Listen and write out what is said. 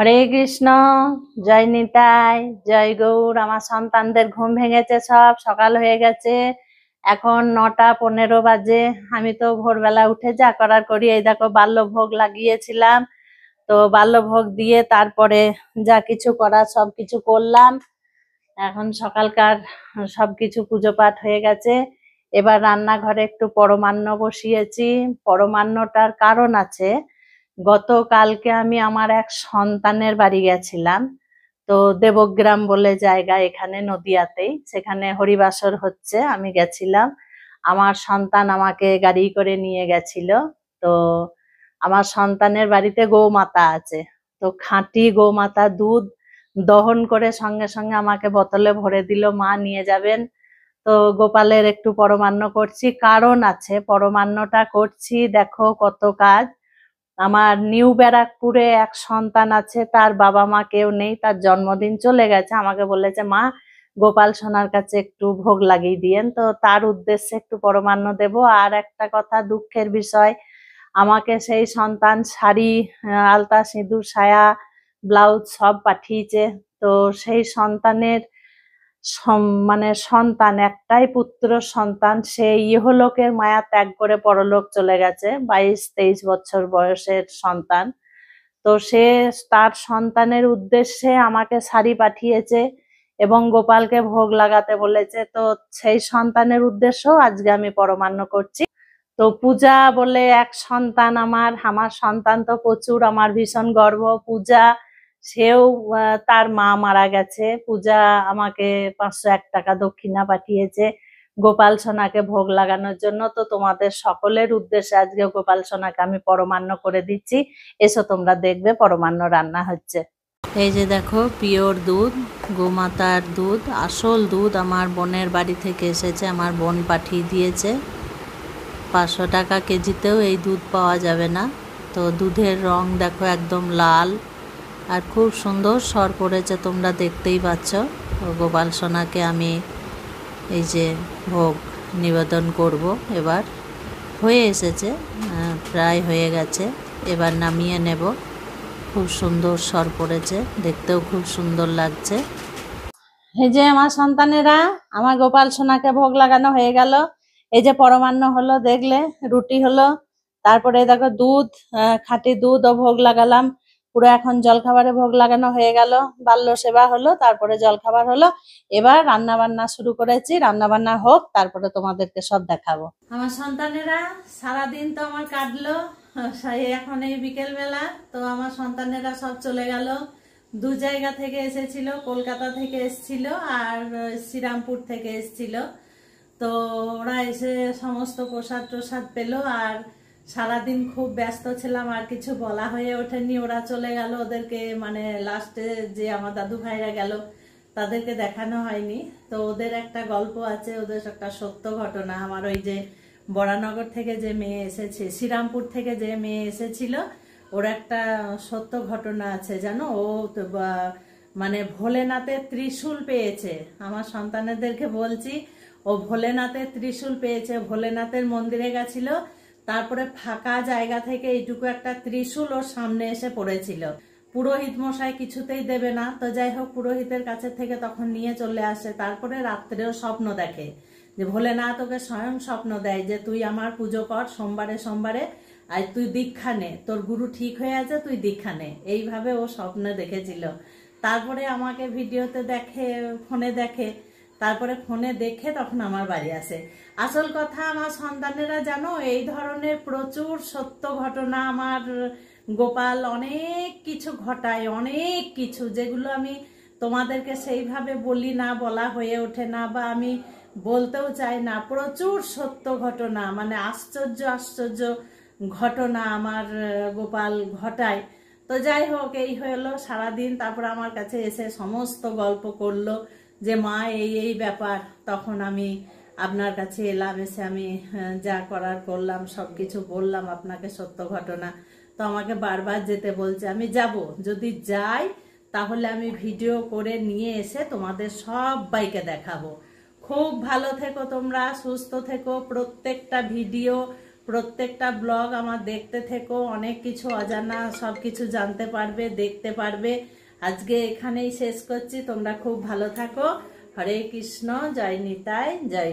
হরে কৃষ্ণ জয় নিতাই জয় গৌর আমার সন্তানদের ঘুম ভেঙেছে সব সকাল হয়ে গেছে এখন নটা পনেরো বাজে আমি তো ভোরবেলা উঠে যা করার করি এই দেখো বাল্যভোগ লাগিয়েছিলাম তো বাল্যভোগ দিয়ে তারপরে যা কিছু করার সব কিছু করলাম এখন সকালকার সব কিছু পুজো পাঠ হয়ে গেছে এবার রান্নাঘরে একটু পরমান্ন বসিয়েছি পরমান্নটার কারণ আছে গতকালকে আমি আমার এক সন্তানের বাড়ি গেছিলাম তো দেবগ্রাম বলে জায়গা এখানে নদিয়াতেই সেখানে হরিবাসর হচ্ছে আমি গেছিলাম আমার সন্তান আমাকে গাড়ি করে নিয়ে গেছিল তো আমার সন্তানের বাড়িতে গৌমাতা আছে তো খাঁটি গৌমাতা দুধ দহন করে সঙ্গে সঙ্গে আমাকে বোতলে ভরে দিল মা নিয়ে যাবেন তো গোপালের একটু পরমান্ন করছি কারণ আছে পরমান্নটা করছি দেখো কত কাজ আমার নিউ ব্যারাকপুরে এক সন্তান আছে তার বাবা মা কেউ নেই তার জন্মদিন চলে গেছে আমাকে বলেছে মা গোপাল সোনার কাছে একটু ভোগ লাগিয়ে দিয়েন তো তার উদ্দেশ্যে একটু পরমান্ন দেব আর একটা কথা দুঃখের বিষয় আমাকে সেই সন্তান শাড়ি আলতা সিঁদুর সায়া ব্লাউজ সব পাঠিয়েছে তো সেই সন্তানের মানে সন্তান একটাই পুত্র সন্তান সে ইহলোকের মায়া ত্যাগ করে পরলোক চলে গেছে বাইশ তেইশ বছর বয়সের সন্তান তো সে তার সন্তানের উদ্দেশ্যে আমাকে শাড়ি পাঠিয়েছে এবং গোপালকে ভোগ লাগাতে বলেছে তো সেই সন্তানের উদ্দেশ্য আজকে আমি পরমান্য করছি তো পূজা বলে এক সন্তান আমার আমার সন্তান তো প্রচুর আমার ভীষণ গর্ব পূজা সেও তার মা মারা গেছে পূজা আমাকে পাঁচশো এক টাকা দক্ষিণা পাঠিয়েছে গোপাল সোনাকে ভোগ লাগানোর জন্য তো তোমাদের সকলের উদ্দেশ্যে আজকে গোপাল সোনাকে আমি পরমান্ন করে দিচ্ছি এসো তোমরা দেখবে পরমান্ন রান্না হচ্ছে এই যে দেখো পিওর দুধ গোমাতার দুধ আসল দুধ আমার বোনের বাড়ি থেকে এসেছে আমার বোন পাঠিয়ে দিয়েছে পাঁচশো টাকা কেজিতেও এই দুধ পাওয়া যাবে না তো দুধের রং দেখো একদম লাল আর খুব সুন্দর স্বর পড়েছে তোমরা দেখতেই পাচ্ছ গোপাল সোনাকে আমি এই যে ভোগ নিবেদন করব এবার হয়ে এসেছে প্রায় হয়ে গেছে এবার নামিয়ে নেব খুব সুন্দর স্বর পড়েছে দেখতেও খুব সুন্দর লাগছে এই যে আমার সন্তানেরা আমার গোপাল সোনাকে ভোগ লাগানো হয়ে গেল এই যে পরমান্ন হলো দেখলে রুটি হলো তারপরে দেখো দুধ খাঁটি দুধ ও ভোগ লাগালাম পুরো এখন জলখাবারে ভোগ লাগানো হয়ে গেল বাল্য সেবা হলো তারপরে জলখাবার হলো এবার রান্না বান্না শুরু করেছি রান্না বান্না হোক তারপরে তোমাদেরকে সব দেখাবো আমার সন্তানেরা সারাদিন তো আমার কাটলো এখন এই বিকেল বেলা তো আমার সন্তানেরা সব চলে গেল দু জায়গা থেকে এসেছিল কলকাতা থেকে এসেছিল আর শ্রীরামপুর থেকে এসেছিল তো ওরা এসে সমস্ত প্রসাদ প্রসাদ পেলো আর সারাদিন খুব ব্যস্ত ছিলাম আর কিছু বলা হয়ে ওঠেনি ওরা চলে গেল ওদেরকে মানে লাস্টে যে আমার দাদু ভাইরা গেল তাদেরকে দেখানো হয়নি তো ওদের একটা গল্প আছে ওদের একটা সত্য ঘটনা আমার ওই যে বরানগর থেকে যে মেয়ে এসেছে শ্রীরামপুর থেকে যে মেয়ে এসেছিল ওর একটা সত্য ঘটনা আছে জানো ও মানে ভোলেনাথে ত্রিশূল পেয়েছে আমার সন্তানেদেরকে বলছি ও ভোলেনাথের ত্রিশূল পেয়েছে ভোলেনাথের মন্দিরে গেছিল তারপরে ফাঁকা জায়গা থেকে এইটুকু একটা ত্রিশূল ওর সামনে এসে পড়েছিল পুরোহিত মশাই কিছুতেই দেবে না তো যাই হোক পুরোহিতের কাছে থেকে তখন নিয়ে চলে আসে তারপরে রাত্রেও স্বপ্ন দেখে যে না তোকে স্বয়ং স্বপ্ন দেয় যে তুই আমার পুজো কর সোমবারে সোমবারে আর তুই দীক্ষা নে তোর গুরু ঠিক হয়ে আছে তুই দীক্ষা নে এইভাবে ও স্বপ্ন দেখেছিল তারপরে আমাকে ভিডিওতে দেখে ফোনে দেখে তারপরে ফোনে দেখে তখন আমার বাড়ি আসে আসল কথা আমার সন্তানেরা জানো এই ধরনের প্রচুর সত্য ঘটনা আমার গোপাল অনেক কিছু ঘটায় অনেক কিছু যেগুলো আমি তোমাদেরকে সেইভাবে বলি না বলা হয়ে ওঠে না বা আমি বলতেও চাই না প্রচুর সত্য ঘটনা মানে আশ্চর্য আশ্চর্য ঘটনা আমার গোপাল ঘটায় তো যাই হোক এই হলো সারাদিন তারপর আমার কাছে এসে সমস্ত গল্প করলো যে মা এই এই ব্যাপার তখন আমি আপনার কাছে এলাম এসে আমি যা করার করলাম সব কিছু বললাম আপনাকে সত্য ঘটনা তো আমাকে বারবার যেতে বলছে আমি যাব যদি যাই তাহলে আমি ভিডিও করে নিয়ে এসে তোমাদের সবাইকে দেখাবো খুব ভালো থেকো তোমরা সুস্থ থেকো প্রত্যেকটা ভিডিও প্রত্যেকটা ব্লগ আমার দেখতে থেকো অনেক কিছু অজানা সব কিছু জানতে পারবে দেখতে পারবে আজকে এখানেই শেষ করছি তোমরা খুব ভালো থাকো হরে কৃষ্ণ জয় নিতাই জয়